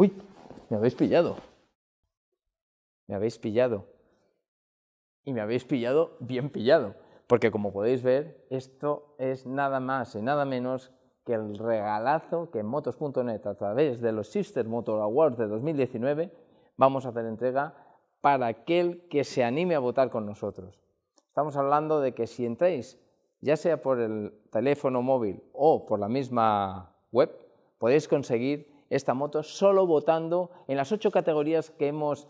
Uy, me habéis pillado. Me habéis pillado. Y me habéis pillado bien pillado. Porque como podéis ver, esto es nada más y nada menos que el regalazo que en motos.net a través de los Sister Motor Awards de 2019 vamos a hacer entrega para aquel que se anime a votar con nosotros. Estamos hablando de que si entráis, ya sea por el teléfono móvil o por la misma web, podéis conseguir esta moto solo votando en las ocho categorías que hemos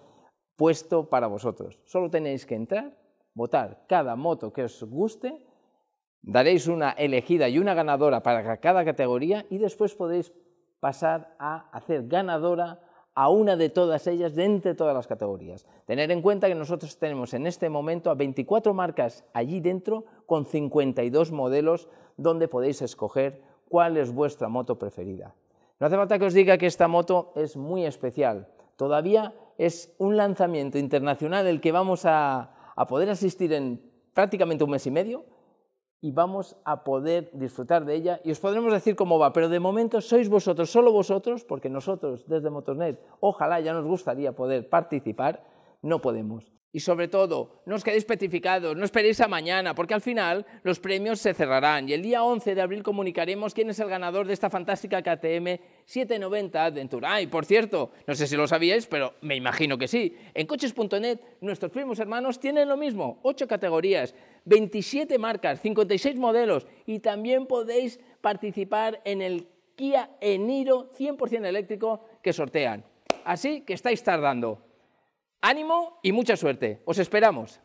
puesto para vosotros. Solo tenéis que entrar, votar cada moto que os guste, daréis una elegida y una ganadora para cada categoría y después podéis pasar a hacer ganadora a una de todas ellas de entre todas las categorías. Tener en cuenta que nosotros tenemos en este momento a 24 marcas allí dentro con 52 modelos donde podéis escoger cuál es vuestra moto preferida. No hace falta que os diga que esta moto es muy especial. Todavía es un lanzamiento internacional el que vamos a, poder asistir en prácticamente un mes y medio y vamos a poder disfrutar de ella y os podremos decir cómo va, pero de momento sois vosotros, solo vosotros, porque nosotros desde Motornet ojalá ya nos gustaría poder participar, no podemos. Y sobre todo, no os quedéis petrificados, no esperéis a mañana, porque al final los premios se cerrarán y el día 11 de abril comunicaremos quién es el ganador de esta fantástica KTM 790 Adventura. y por cierto, no sé si lo sabíais, pero me imagino que sí. En coches.net nuestros primos hermanos tienen lo mismo, 8 categorías, 27 marcas, 56 modelos y también podéis participar en el Kia Eniro 100% eléctrico que sortean. Así que estáis tardando. Ánimo y mucha suerte. Os esperamos.